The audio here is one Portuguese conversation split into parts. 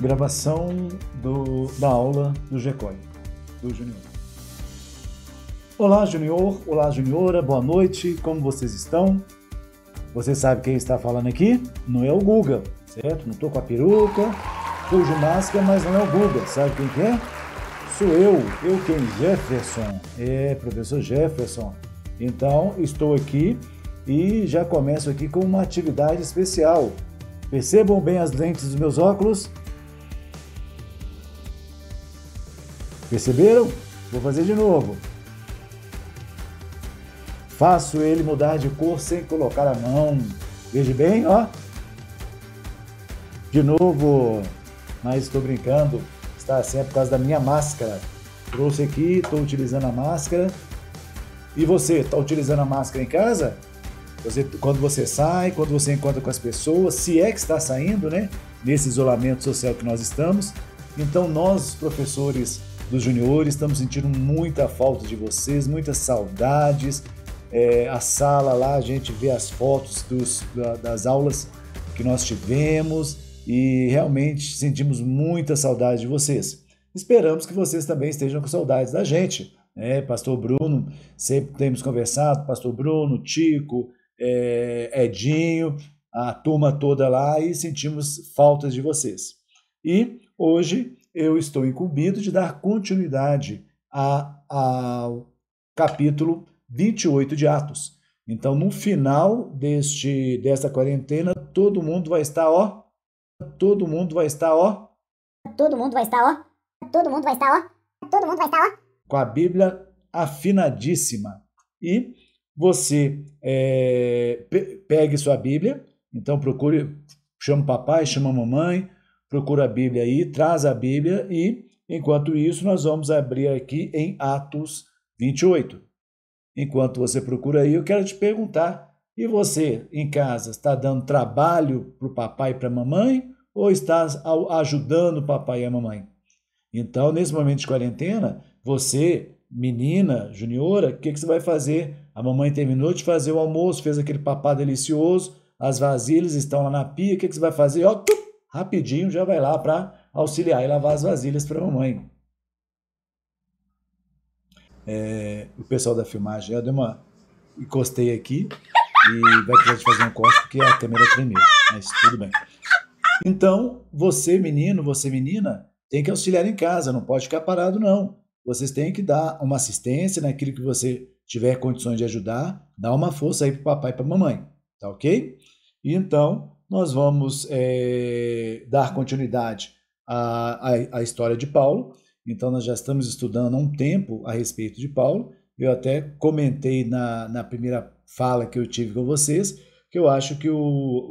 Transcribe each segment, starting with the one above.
Gravação do, da aula do GECOI, do Junior. Olá, Junior. Olá, Juniora. Boa noite. Como vocês estão? Você sabe quem está falando aqui? Não é o Guga, certo? Não estou com a peruca, estou de máscara, mas não é o Guga. Sabe quem que é? Sou eu, eu quem? Jefferson. É, professor Jefferson. Então, estou aqui e já começo aqui com uma atividade especial. Percebam bem as lentes dos meus óculos Perceberam? Vou fazer de novo. Faço ele mudar de cor sem colocar a mão. Veja bem, ó. De novo, mas estou brincando. Está assim é por causa da minha máscara. Trouxe aqui, estou utilizando a máscara. E você, está utilizando a máscara em casa? Você, quando você sai, quando você encontra com as pessoas, se é que está saindo, né? Nesse isolamento social que nós estamos. Então, nós, professores, dos juniores. Estamos sentindo muita falta de vocês, muitas saudades. É, a sala lá, a gente vê as fotos dos, das aulas que nós tivemos e realmente sentimos muita saudade de vocês. Esperamos que vocês também estejam com saudades da gente. Né? Pastor Bruno, sempre temos conversado, Pastor Bruno, Tico, é, Edinho, a turma toda lá e sentimos faltas de vocês. E hoje eu estou incumbido de dar continuidade ao capítulo 28 de Atos. Então, no final deste desta quarentena, todo mundo vai estar ó, todo mundo vai estar ó, todo mundo vai estar ó, todo mundo vai estar ó, todo mundo vai estar ó, com a Bíblia afinadíssima. E você é, pe pegue sua Bíblia, então procure, chama o papai, chama a mamãe, Procura a Bíblia aí, traz a Bíblia e, enquanto isso, nós vamos abrir aqui em Atos 28. Enquanto você procura aí, eu quero te perguntar: e você em casa está dando trabalho para o papai e para a mamãe ou está ajudando o papai e a mamãe? Então, nesse momento de quarentena, você, menina, juniora, o que, que você vai fazer? A mamãe terminou de fazer o almoço, fez aquele papá delicioso, as vasilhas estão lá na pia, o que, que você vai fazer? Ó, tup, rapidinho já vai lá para auxiliar e lavar as vasilhas para a mamãe. É, o pessoal da filmagem, eu dei uma encostei aqui e vai precisar de fazer um corte porque a câmera tremeu, mas tudo bem. Então, você menino, você menina, tem que auxiliar em casa, não pode ficar parado não. Vocês têm que dar uma assistência naquilo que você tiver condições de ajudar, Dá uma força aí pro papai e pra mamãe, tá ok? E então, nós vamos é, dar continuidade à, à, à, história de Paulo. Então, nós já estamos estudando há um tempo a respeito de Paulo. Eu até comentei na, na primeira fala que eu tive com vocês que eu acho que o,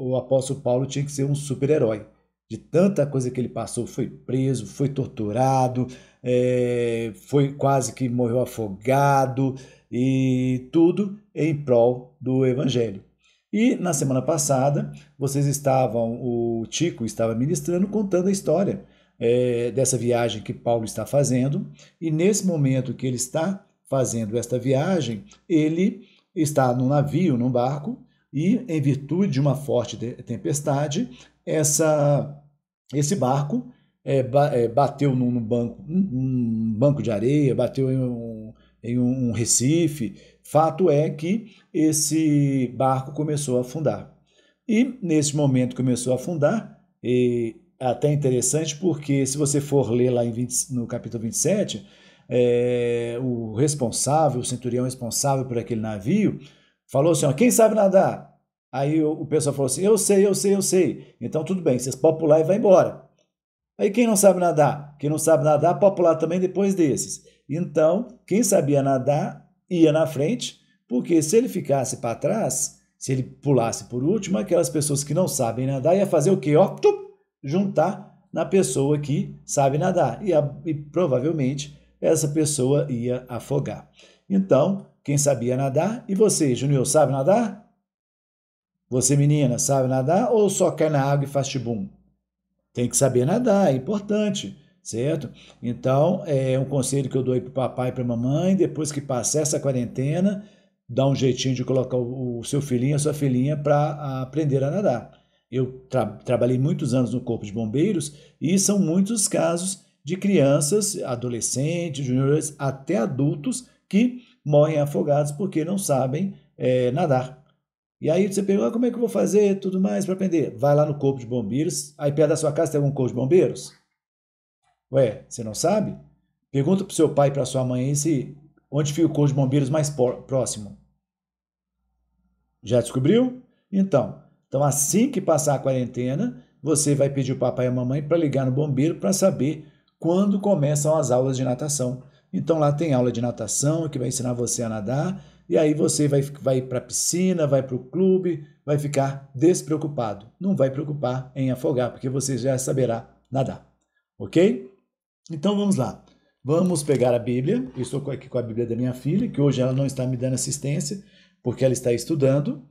o apóstolo Paulo tinha que ser um super-herói. De tanta coisa que ele passou, foi preso, foi torturado, é, foi quase que morreu afogado e tudo em prol do evangelho. E na semana passada, vocês estavam, o Tico estava ministrando, contando a história é, dessa viagem que Paulo está fazendo. E nesse momento que ele está fazendo esta viagem, ele está num navio, num barco, e em virtude de uma forte tempestade, essa, esse barco é, é bateu num, banco, um banco de areia, bateu em um, em um recife, Fato é que esse barco começou a afundar. E nesse momento começou a afundar, e é até interessante porque se você for ler lá 20, no capítulo 27, é, o responsável, o centurião responsável por aquele navio, falou assim, ó, quem sabe nadar? Aí o, o pessoal falou assim, eu sei, eu sei, eu sei. Então tudo bem, vocês podem pular e vai embora. Aí quem não sabe nadar? Quem não sabe nadar, pode pular também depois desses. Então, quem sabia nadar ia na frente, porque se ele ficasse para trás, se ele pulasse por último, aquelas pessoas que não sabem nadar ia fazer o quê? Ó, juntar na pessoa que sabe nadar e, a, e provavelmente essa pessoa ia afogar. Então, quem sabia nadar e você, Junior, sabe nadar? Você, menina, sabe nadar ou só cai na água e faz tibum? Tem que saber nadar, é importante certo? Então, é um conselho que eu dou aí para o papai e para a mamãe, depois que passar essa quarentena, dá um jeitinho de colocar o, seu filhinho, a sua filhinha, para aprender a nadar. Eu tra trabalhei muitos anos no Corpo de Bombeiros e são muitos casos de crianças, adolescentes, juniores, até adultos que morrem afogados porque não sabem é, nadar. E aí você pergunta, ah, como é que eu vou fazer tudo mais para aprender? Vai lá no Corpo de Bombeiros, aí perto da sua casa tem algum Corpo de Bombeiros? Ué, você não sabe? Pergunta o seu pai e a sua mãe se onde fica o corpo de bombeiros mais próximo. Já descobriu? Então, então assim que passar a quarentena, você vai pedir o papai e a mamãe para ligar no bombeiro para saber quando começam as aulas de natação. Então lá tem aula de natação que vai ensinar você a nadar, e aí você vai, vai para a piscina, vai para o clube, vai ficar despreocupado. Não vai preocupar em afogar, porque você já saberá nadar. Ok? Então vamos lá. Vamos pegar a Bíblia. Eu estou aqui com a Bíblia da minha filha, que hoje ela não está me dando assistência, porque ela está estudando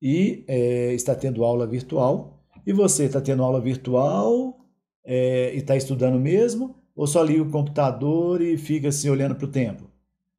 e é, está tendo aula virtual. E você está tendo aula virtual é, e está estudando mesmo? Ou só liga o computador e fica assim olhando para o tempo?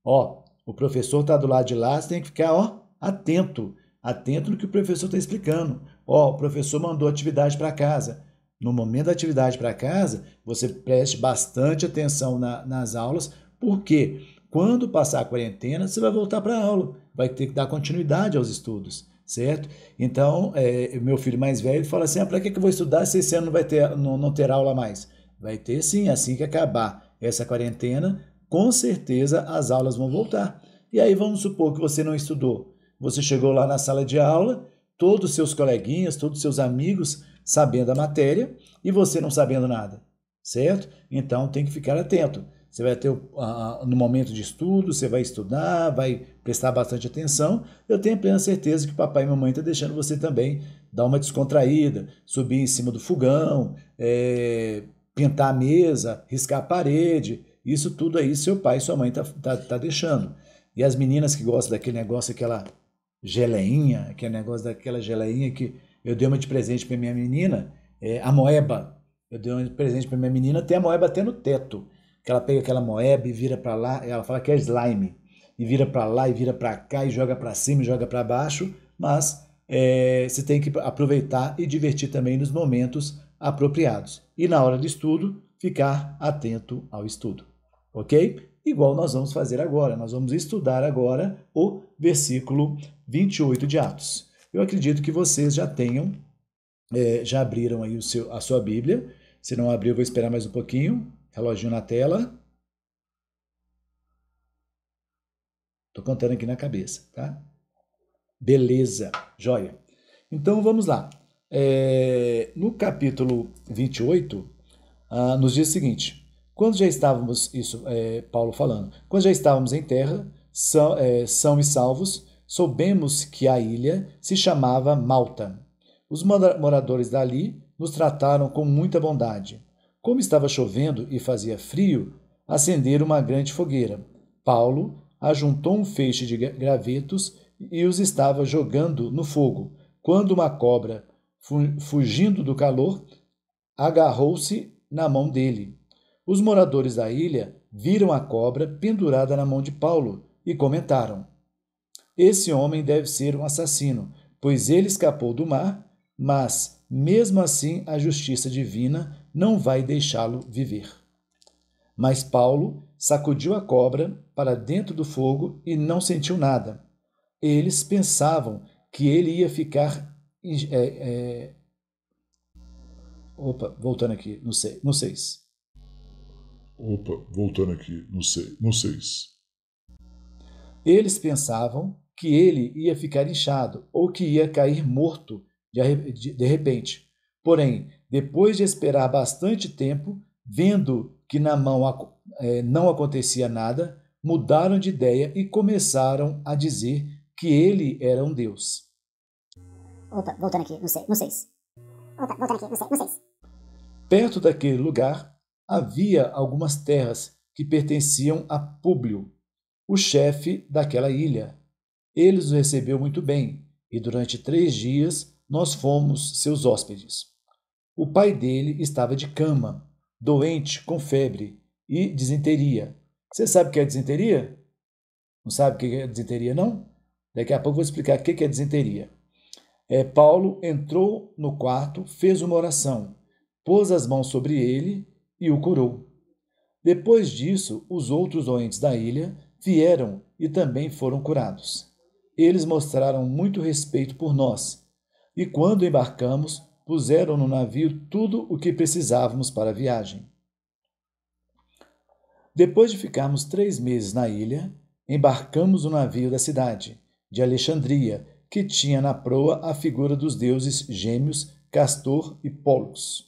Ó, o professor está do lado de lá, você tem que ficar ó, atento. Atento no que o professor está explicando. Ó, o professor mandou atividade para casa no momento da atividade para casa, você preste bastante atenção na, nas aulas, porque quando passar a quarentena, você vai voltar para a aula, vai ter que dar continuidade aos estudos, certo? Então, é, meu filho mais velho fala assim: ah, para que, que eu vou estudar se esse ano não, vai ter, não, não ter aula mais? Vai ter sim, assim que acabar essa quarentena, com certeza as aulas vão voltar. E aí vamos supor que você não estudou. Você chegou lá na sala de aula, todos os seus coleguinhas, todos os seus amigos sabendo a matéria e você não sabendo nada, certo? Então tem que ficar atento. Você vai ter, uh, no momento de estudo, você vai estudar, vai prestar bastante atenção. Eu tenho plena certeza que papai e mamãe estão tá deixando você também dar uma descontraída, subir em cima do fogão, é, pintar a mesa, riscar a parede. Isso tudo aí seu pai e sua mãe tá, tá, tá deixando. E as meninas que gostam daquele negócio, aquela geleinha, aquele negócio daquela geleinha que eu dei uma de presente para minha menina, é, a moeba. Eu dei uma de presente para minha menina, tem a moeba até no teto. Que ela pega aquela moeba e vira para lá, ela fala que é slime. E vira para lá, e vira para cá, e joga para cima, e joga para baixo. Mas é, você tem que aproveitar e divertir também nos momentos apropriados. E na hora do estudo, ficar atento ao estudo. Ok? Igual nós vamos fazer agora. Nós vamos estudar agora o versículo 28 de Atos. Eu acredito que vocês já tenham, é, já abriram aí o seu, a sua Bíblia. Se não abriu, vou esperar mais um pouquinho. Reloginho na tela. Estou contando aqui na cabeça, tá? Beleza, joia. Então vamos lá. É, no capítulo 28, ah, nos diz o seguinte: quando já estávamos, isso é Paulo falando, quando já estávamos em terra, são, é, são e salvos, soubemos que a ilha se chamava Malta. Os moradores dali nos trataram com muita bondade. Como estava chovendo e fazia frio, acenderam uma grande fogueira. Paulo ajuntou um feixe de gravetos e os estava jogando no fogo, quando uma cobra, fugindo do calor, agarrou-se na mão dele. Os moradores da ilha viram a cobra pendurada na mão de Paulo e comentaram: esse homem deve ser um assassino, pois ele escapou do mar, mas, mesmo assim, a justiça divina não vai deixá-lo viver. Mas Paulo sacudiu a cobra para dentro do fogo e não sentiu nada. Eles pensavam que ele ia ficar. É, é... Opa, voltando aqui, no sei, não seis. Opa, voltando aqui, não sei, No seis. Eles pensavam que ele ia ficar inchado ou que ia cair morto de repente. Porém, depois de esperar bastante tempo, vendo que na mão é, não acontecia nada, mudaram de ideia e começaram a dizer que ele era um deus. Opa, voltando aqui, não sei, não sei. Opa, voltando aqui, não sei, não sei. Perto daquele lugar havia algumas terras que pertenciam a Públio, o chefe daquela ilha, ele o recebeu muito bem, e durante três dias nós fomos seus hóspedes. O pai dele estava de cama, doente, com febre e disenteria. Você sabe o que é disenteria? Não sabe o que é disenteria, não? Daqui a pouco eu vou explicar o que é disenteria. É, Paulo entrou no quarto, fez uma oração, pôs as mãos sobre ele e o curou. Depois disso, os outros doentes da ilha vieram e também foram curados. Eles mostraram muito respeito por nós, e quando embarcamos, puseram no navio tudo o que precisávamos para a viagem. Depois de ficarmos três meses na ilha, embarcamos no navio da cidade, de Alexandria, que tinha na proa a figura dos deuses gêmeos Castor e Pólux.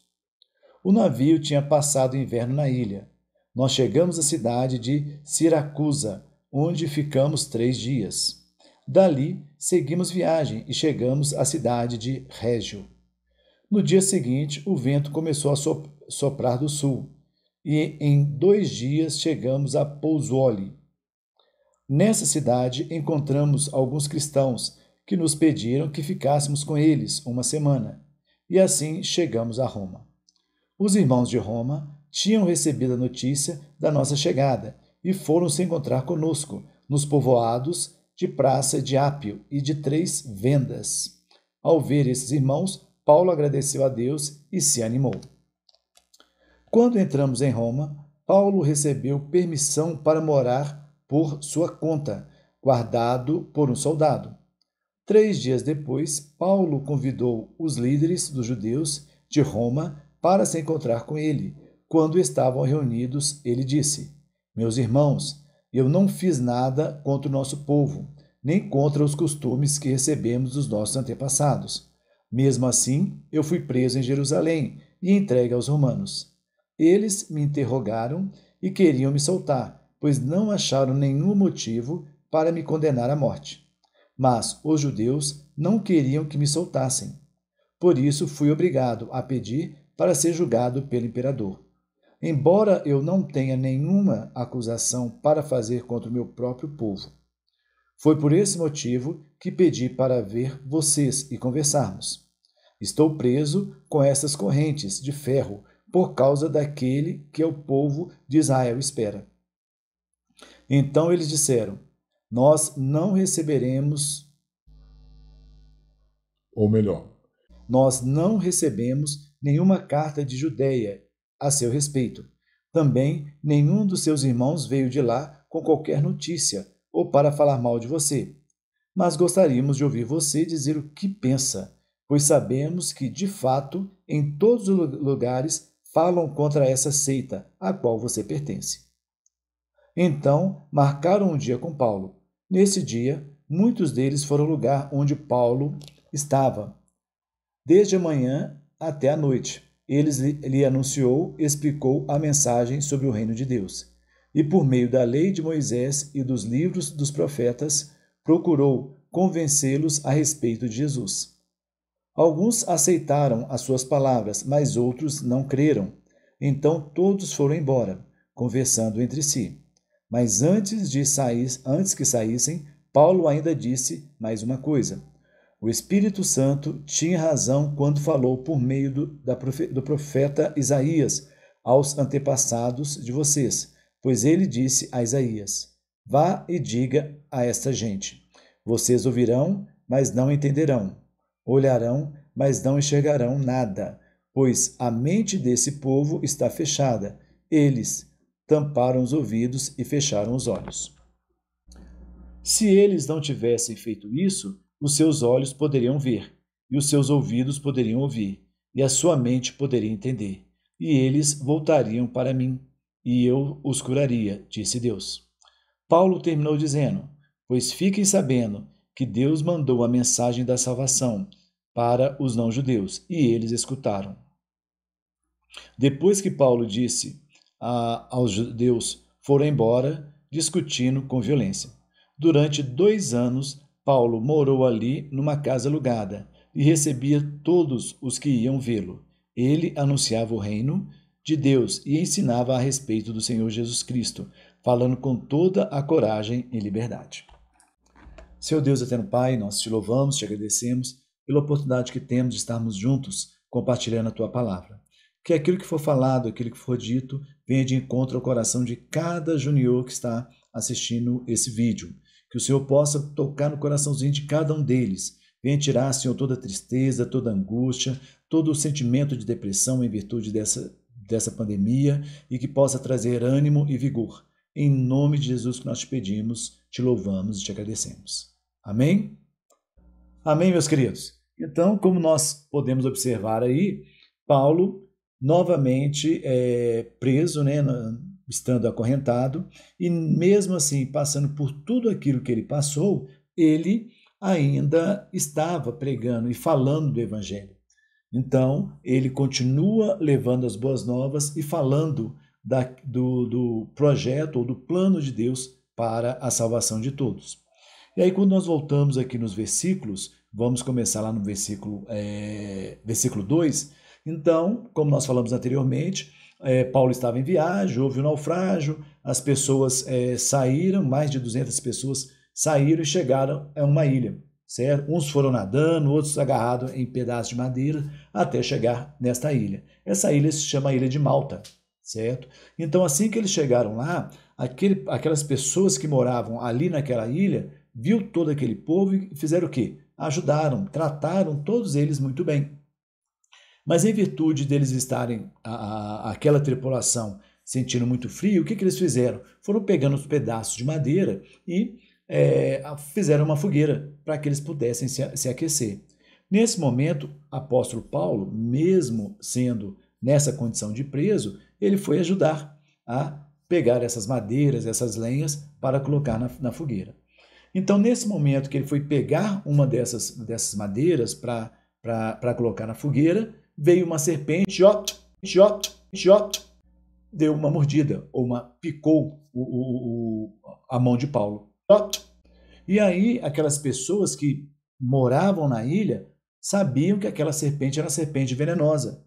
O navio tinha passado o inverno na ilha. Nós chegamos à cidade de Siracusa, onde ficamos três dias. Dali, seguimos viagem e chegamos à cidade de Régio. No dia seguinte, o vento começou a soprar do sul e em dois dias chegamos a Pouzuoli. Nessa cidade, encontramos alguns cristãos que nos pediram que ficássemos com eles uma semana e assim chegamos a Roma. Os irmãos de Roma tinham recebido a notícia da nossa chegada e foram se encontrar conosco nos povoados de praça de Ápio e de três vendas. Ao ver esses irmãos, Paulo agradeceu a Deus e se animou. Quando entramos em Roma, Paulo recebeu permissão para morar por sua conta, guardado por um soldado. Três dias depois, Paulo convidou os líderes dos judeus de Roma para se encontrar com ele. Quando estavam reunidos, ele disse: Meus irmãos, eu não fiz nada contra o nosso povo, nem contra os costumes que recebemos dos nossos antepassados. Mesmo assim, eu fui preso em Jerusalém e entregue aos romanos. Eles me interrogaram e queriam me soltar, pois não acharam nenhum motivo para me condenar à morte. Mas os judeus não queriam que me soltassem. Por isso fui obrigado a pedir para ser julgado pelo imperador embora eu não tenha nenhuma acusação para fazer contra o meu próprio povo. Foi por esse motivo que pedi para ver vocês e conversarmos. Estou preso com essas correntes de ferro por causa daquele que é o povo de Israel espera. Então eles disseram: Nós não receberemos. Ou melhor, nós não recebemos nenhuma carta de Judeia a seu respeito. Também nenhum dos seus irmãos veio de lá com qualquer notícia ou para falar mal de você. Mas gostaríamos de ouvir você dizer o que pensa, pois sabemos que, de fato, em todos os lugares falam contra essa seita a qual você pertence. Então marcaram um dia com Paulo. Nesse dia, muitos deles foram ao lugar onde Paulo estava, desde a manhã até a noite eles lhe anunciou e explicou a mensagem sobre o reino de Deus. E por meio da lei de Moisés e dos livros dos profetas, procurou convencê-los a respeito de Jesus. Alguns aceitaram as suas palavras, mas outros não creram. Então todos foram embora, conversando entre si. Mas antes de sair, antes que saíssem, Paulo ainda disse mais uma coisa. O Espírito Santo tinha razão quando falou por meio do, da, do profeta Isaías aos antepassados de vocês, pois ele disse a Isaías: Vá e diga a esta gente: Vocês ouvirão, mas não entenderão, olharão, mas não enxergarão nada, pois a mente desse povo está fechada. Eles tamparam os ouvidos e fecharam os olhos. Se eles não tivessem feito isso, os seus olhos poderiam ver, e os seus ouvidos poderiam ouvir, e a sua mente poderia entender. E eles voltariam para mim, e eu os curaria, disse Deus. Paulo terminou dizendo: Pois fiquem sabendo que Deus mandou a mensagem da salvação para os não-judeus, e eles escutaram. Depois que Paulo disse a, aos judeus, foram embora, discutindo com violência. Durante dois anos, Paulo morou ali numa casa alugada e recebia todos os que iam vê-lo. Ele anunciava o reino de Deus e ensinava a respeito do Senhor Jesus Cristo, falando com toda a coragem e liberdade. Seu Deus eterno Pai, nós te louvamos, te agradecemos pela oportunidade que temos de estarmos juntos compartilhando a tua palavra. Que aquilo que for falado, aquilo que for dito, venha de encontro ao coração de cada junior que está assistindo esse vídeo que o Senhor possa tocar no coraçãozinho de cada um deles. Venha tirar, Senhor, toda tristeza, toda angústia, todo o sentimento de depressão em virtude dessa, dessa pandemia e que possa trazer ânimo e vigor. Em nome de Jesus que nós te pedimos, te louvamos e te agradecemos. Amém? Amém, meus queridos? Então, como nós podemos observar aí, Paulo novamente é, preso né, estando acorrentado, e mesmo assim, passando por tudo aquilo que ele passou, ele ainda estava pregando e falando do Evangelho. Então, ele continua levando as boas novas e falando da, do, do projeto ou do plano de Deus para a salvação de todos. E aí, quando nós voltamos aqui nos versículos, vamos começar lá no versículo, é, versículo 2. Então, como nós falamos anteriormente, é, Paulo estava em viagem, houve um naufrágio, as pessoas é, saíram, mais de 200 pessoas saíram e chegaram a uma ilha, certo? Uns foram nadando, outros agarrados em pedaços de madeira até chegar nesta ilha. Essa ilha se chama Ilha de Malta, certo? Então, assim que eles chegaram lá, aquele, aquelas pessoas que moravam ali naquela ilha viu todo aquele povo e fizeram o quê? Ajudaram, trataram todos eles muito bem, mas em virtude deles estarem, a, a, aquela tripulação, sentindo muito frio, o que, que eles fizeram? Foram pegando os pedaços de madeira e é, fizeram uma fogueira para que eles pudessem se, se aquecer. Nesse momento, apóstolo Paulo, mesmo sendo nessa condição de preso, ele foi ajudar a pegar essas madeiras, essas lenhas, para colocar na, na fogueira. Então, nesse momento que ele foi pegar uma dessas, dessas madeiras para colocar na fogueira, veio uma serpente, ó, ó, ó, deu uma mordida, ou uma picou o, o, o, a mão de Paulo. E aí, aquelas pessoas que moravam na ilha sabiam que aquela serpente era serpente venenosa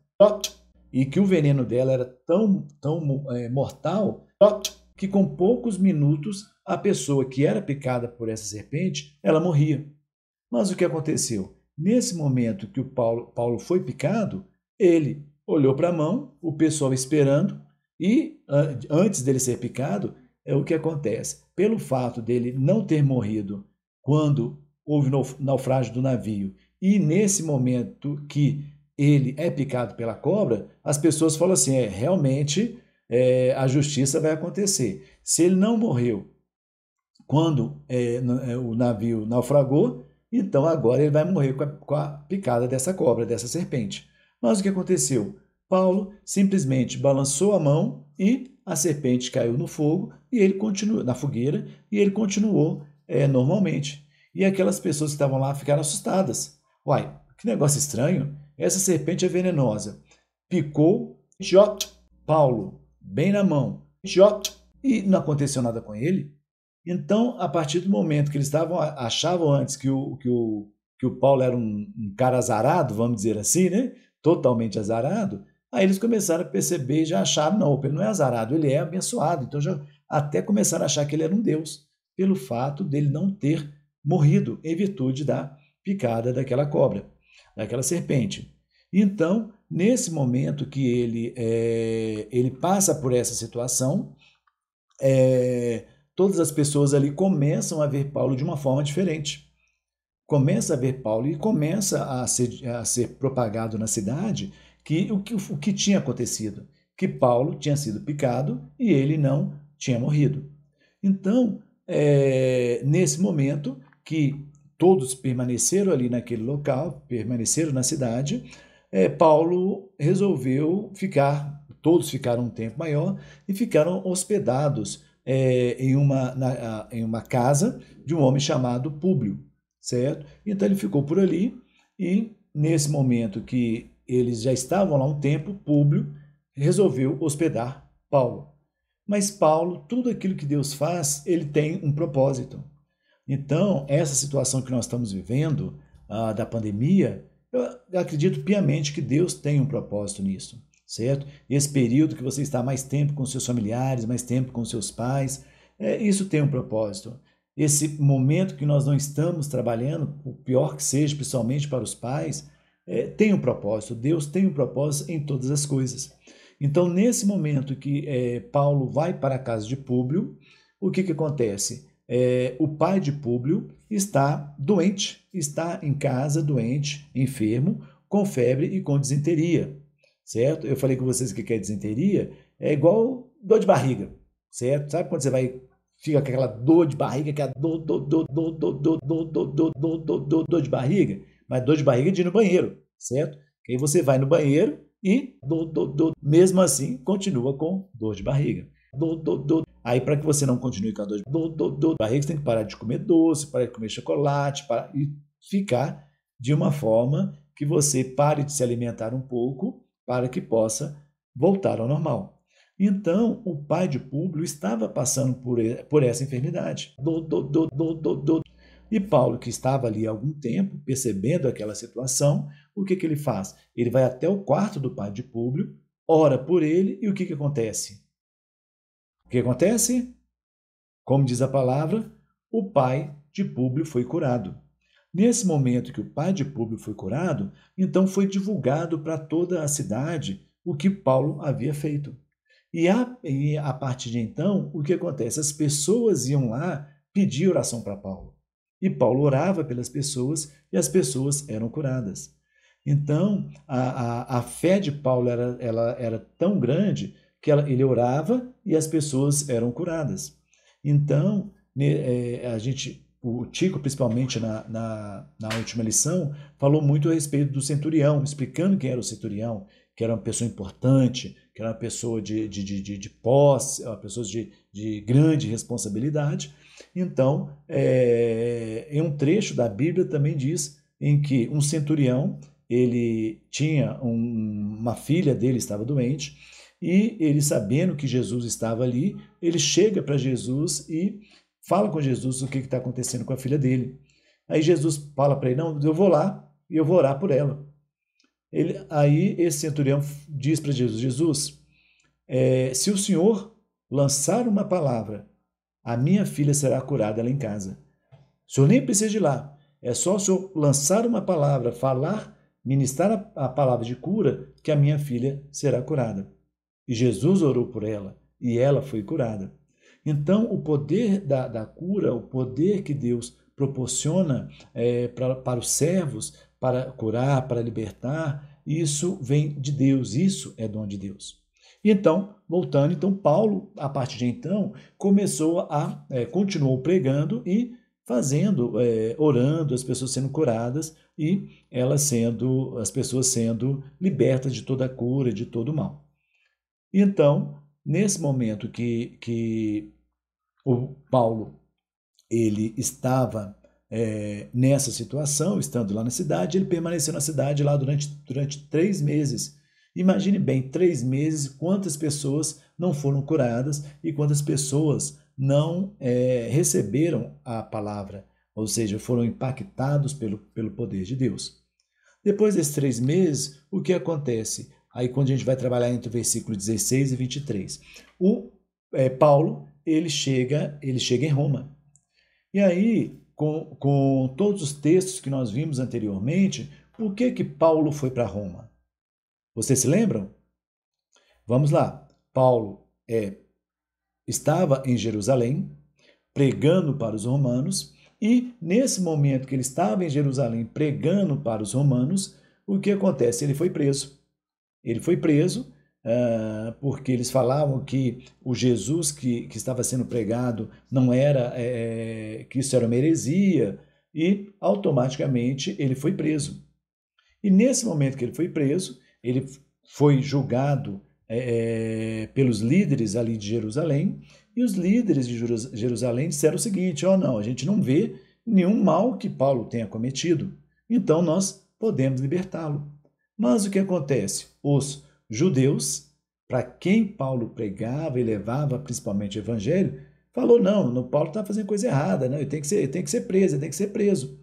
e que o veneno dela era tão, tão é, mortal que com poucos minutos a pessoa que era picada por essa serpente, ela morria. Mas o que aconteceu? Nesse momento que o Paulo, Paulo foi picado, ele olhou para a mão, o pessoal esperando, e antes dele ser picado, é o que acontece. Pelo fato dele não ter morrido quando houve o naufrágio do navio, e nesse momento que ele é picado pela cobra, as pessoas falam assim: é, realmente é, a justiça vai acontecer. Se ele não morreu quando é, é o navio naufragou, então agora ele vai morrer com a, com a picada dessa cobra, dessa serpente. Mas o que aconteceu? Paulo simplesmente balançou a mão e a serpente caiu no fogo e ele continuou na fogueira e ele continuou é, normalmente. E aquelas pessoas que estavam lá ficaram assustadas. Uai, que negócio estranho! Essa serpente é venenosa. Picou, tchot, Paulo, bem na mão, tchot, e não aconteceu nada com ele. Então, a partir do momento que eles estavam achavam antes que o, que o, que o Paulo era um, um cara azarado, vamos dizer assim, né? totalmente azarado, aí eles começaram a perceber e já acharam, não, ele não é azarado, ele é abençoado. Então, já até começaram a achar que ele era um deus, pelo fato dele não ter morrido em virtude da picada daquela cobra, daquela serpente. Então, nesse momento que ele, é, ele passa por essa situação, é, todas as pessoas ali começam a ver Paulo de uma forma diferente. Começa a ver Paulo e começa a ser, a ser propagado na cidade que o, que o que tinha acontecido, que Paulo tinha sido picado e ele não tinha morrido. Então, é, nesse momento que todos permaneceram ali naquele local, permaneceram na cidade, é, Paulo resolveu ficar, todos ficaram um tempo maior e ficaram hospedados é, em, uma, na, em uma casa de um homem chamado Públio, certo? Então ele ficou por ali e nesse momento que eles já estavam lá um tempo, Públio resolveu hospedar Paulo. Mas Paulo, tudo aquilo que Deus faz, ele tem um propósito. Então, essa situação que nós estamos vivendo, ah, da pandemia, eu acredito piamente que Deus tem um propósito nisso certo? Esse período que você está mais tempo com seus familiares, mais tempo com seus pais, é, isso tem um propósito. Esse momento que nós não estamos trabalhando, o pior que seja, principalmente para os pais, é, tem um propósito. Deus tem um propósito em todas as coisas. Então, nesse momento que é, Paulo vai para a casa de Públio, o que, que acontece? É, o pai de Públio está doente, está em casa, doente, enfermo, com febre e com disenteria certo? Eu falei com vocês que quer disenteria, é igual dor de barriga, certo? Sabe quando você vai fica com aquela dor de barriga, aquela dor, dor, dor, dor, dor, dor, dor, dor, dor, dor, dor, dor, dor de barriga, mas dor de barriga de ir no banheiro, certo? Que aí você vai no banheiro e dor, dor, dor, mesmo assim continua com dor de barriga. Dor, dor, dor. Aí para que você não continue com a dor de dor, dor, dor, barriga, você tem que parar de comer doce, parar de comer chocolate, para e ficar de uma forma que você pare de se alimentar um pouco para que possa voltar ao normal. Então, o pai de Públio estava passando por, por essa enfermidade. Do, do, do, e Paulo, que estava ali há algum tempo, percebendo aquela situação, o que, que ele faz? Ele vai até o quarto do pai de Públio, ora por ele, e o que, que acontece? O que acontece? Como diz a palavra, o pai de Públio foi curado. Nesse momento que o pai de Públio foi curado, então foi divulgado para toda a cidade o que Paulo havia feito. E a, e a partir de então, o que acontece? As pessoas iam lá pedir oração para Paulo. E Paulo orava pelas pessoas e as pessoas eram curadas. Então, a, a, a fé de Paulo era, ela era tão grande que ela, ele orava e as pessoas eram curadas. Então, eh, a gente o Tico, principalmente na, na, na, última lição, falou muito a respeito do centurião, explicando quem era o centurião, que era uma pessoa importante, que era uma pessoa de, de, de, de posse, uma pessoa de, de grande responsabilidade. Então, é, em um trecho da Bíblia também diz em que um centurião, ele tinha um, uma filha dele estava doente, e ele sabendo que Jesus estava ali, ele chega para Jesus e fala com Jesus o que está acontecendo com a filha dele. Aí Jesus fala para ele: Não, eu vou lá e eu vou orar por ela. Ele, aí esse centurião diz para Jesus: Jesus, é, se o senhor lançar uma palavra, a minha filha será curada lá em casa. O senhor nem precisa ir lá. É só o senhor lançar uma palavra, falar, ministrar a, a palavra de cura, que a minha filha será curada. E Jesus orou por ela e ela foi curada. Então, o poder da, da cura, o poder que Deus proporciona é, pra, para os servos, para curar, para libertar, isso vem de Deus, isso é dom de Deus. E então, voltando, então Paulo, a partir de então, começou a, é, continuou pregando e fazendo, é, orando, as pessoas sendo curadas e elas sendo, as pessoas sendo libertas de toda a cura, de todo o mal. Então, Nesse momento que, que o Paulo ele estava é, nessa situação, estando lá na cidade, ele permaneceu na cidade lá durante, durante três meses. Imagine bem, três meses, quantas pessoas não foram curadas e quantas pessoas não é, receberam a palavra, ou seja, foram impactados pelo, pelo poder de Deus. Depois desses três meses, o que acontece? aí quando a gente vai trabalhar entre o versículo 16 e 23. O é, Paulo, ele chega, ele chega em Roma. E aí, com, com todos os textos que nós vimos anteriormente, por que que Paulo foi para Roma? Vocês se lembram? Vamos lá. Paulo é, estava em Jerusalém, pregando para os romanos, e nesse momento que ele estava em Jerusalém pregando para os romanos, o que acontece? Ele foi preso. Ele foi preso uh, porque eles falavam que o Jesus que, que estava sendo pregado não era, é, que é, isso era uma heresia, e automaticamente ele foi preso. E nesse momento que ele foi preso, ele foi julgado é, é pelos líderes ali de Jerusalém, e os líderes de Jerusalém disseram o seguinte: ó, oh, não, a gente não vê nenhum mal que Paulo tenha cometido, então nós podemos libertá-lo. Mas o que acontece? Os judeus, para quem Paulo pregava e levava principalmente o evangelho, falou: não, no Paulo está fazendo coisa errada, né? ele, tem que ser, tem que ser preso, ele tem que ser preso.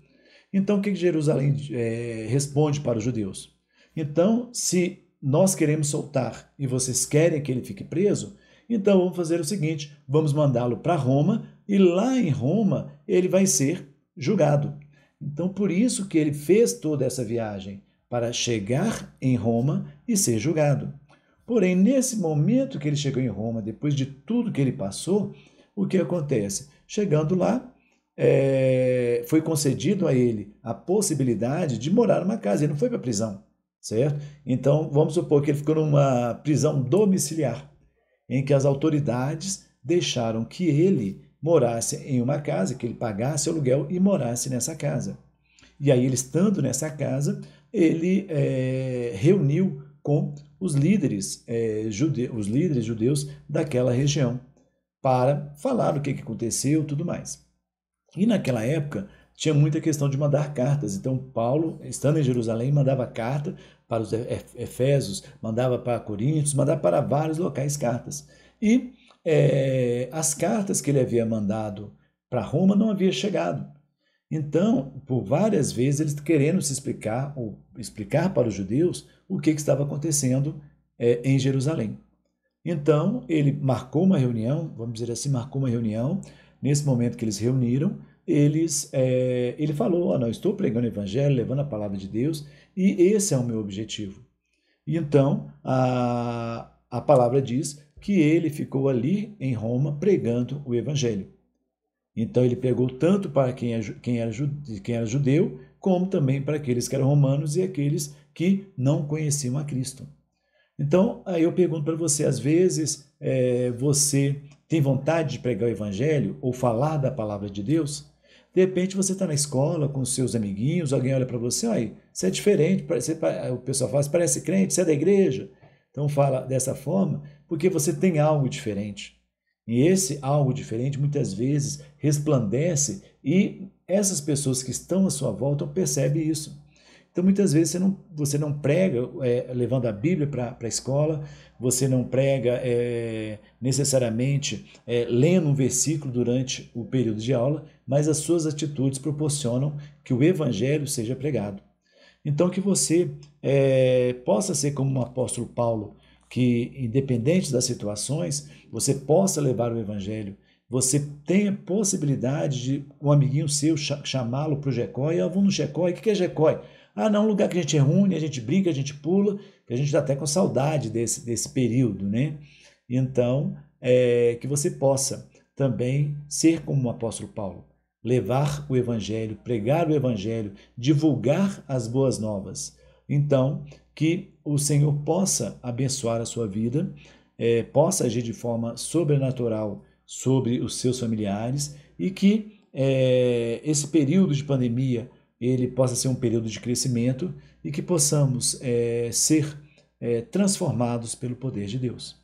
Então, o que Jerusalém é, responde para os judeus? Então, se nós queremos soltar e vocês querem que ele fique preso, então vamos fazer o seguinte: vamos mandá-lo para Roma e lá em Roma ele vai ser julgado. Então, por isso que ele fez toda essa viagem para chegar em Roma e ser julgado. Porém, nesse momento que ele chegou em Roma, depois de tudo que ele passou, o que acontece? Chegando lá, é, foi concedido a ele a possibilidade de morar numa casa, ele não foi para a prisão, certo? Então, vamos supor que ele ficou numa prisão domiciliar, em que as autoridades deixaram que ele morasse em uma casa, que ele pagasse o aluguel e morasse nessa casa. E aí, ele estando nessa casa, ele é, reuniu com os líderes, é, judeus, os líderes judeus daquela região para falar o que, que aconteceu tudo mais. E naquela época tinha muita questão de mandar cartas. Então, Paulo, estando em Jerusalém, mandava carta para os Efésios, mandava para Coríntios, mandava para vários locais cartas. E é, as cartas que ele havia mandado para Roma não havia chegado. Então, por várias vezes, eles querendo se explicar, ou explicar para os judeus o que, que estava acontecendo é, em Jerusalém. Então, ele marcou uma reunião, vamos dizer assim, marcou uma reunião. Nesse momento que eles reuniram, eles, é, ele falou: oh, não, estou pregando o evangelho, levando a palavra de Deus, e esse é o meu objetivo. E então, a, a palavra diz que ele ficou ali em Roma pregando o evangelho. Então ele pegou tanto para quem é era, quem era judeu, como também para aqueles que eram romanos e aqueles que não conheciam a Cristo. Então, aí eu pergunto para você: às vezes é, você tem vontade de pregar o evangelho ou falar da palavra de Deus? De repente você está na escola com seus amiguinhos, alguém olha para você, aí você é diferente, você, o pessoal fala, parece crente, você é da igreja. Então fala dessa forma, porque você tem algo diferente. E esse algo diferente muitas vezes resplandece e essas pessoas que estão à sua volta percebem isso. Então, muitas vezes você não, você não prega é, levando a Bíblia para a escola, você não prega é, necessariamente é, lendo um versículo durante o período de aula, mas as suas atitudes proporcionam que o Evangelho seja pregado. Então, que você é, possa ser como o apóstolo Paulo, que, independente das situações, você possa levar o Evangelho. Você tenha possibilidade de um amiguinho seu chamá-lo para o GECOI. eu vou no GECOI. O que é GECOI? Ah, não, um lugar que a gente é ruim, a gente brinca, a gente pula, que a gente está até com saudade desse, desse período, né? Então, é, que você possa também ser como o apóstolo Paulo, levar o evangelho, pregar o evangelho, divulgar as boas novas. Então, que o Senhor possa abençoar a sua vida, é, possa agir de forma sobrenatural sobre os seus familiares e que é, esse período de pandemia ele possa ser um período de crescimento e que possamos é, ser é, transformados pelo poder de Deus.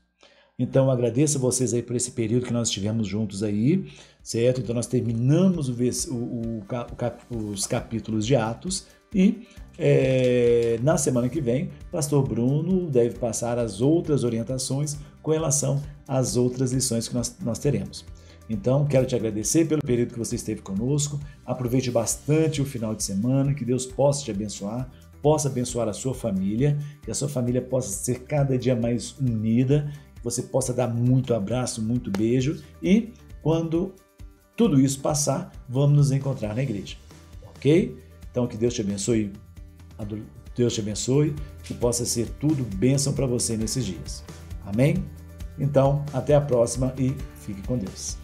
Então agradeço a vocês aí por esse período que nós estivemos juntos aí, certo? Então nós terminamos o, o, o, os capítulos de Atos e é, na semana que vem, pastor Bruno deve passar as outras orientações com relação às outras lições que nós, nós teremos. Então, quero te agradecer pelo período que você esteve conosco. Aproveite bastante o final de semana, que Deus possa te abençoar, possa abençoar a sua família, que a sua família possa ser cada dia mais unida, que você possa dar muito abraço, muito beijo e quando tudo isso passar, vamos nos encontrar na igreja. OK? Então, que Deus te abençoe Deus te abençoe, que possa ser tudo bênção para você nesses dias. Amém? Então, até a próxima e fique com Deus.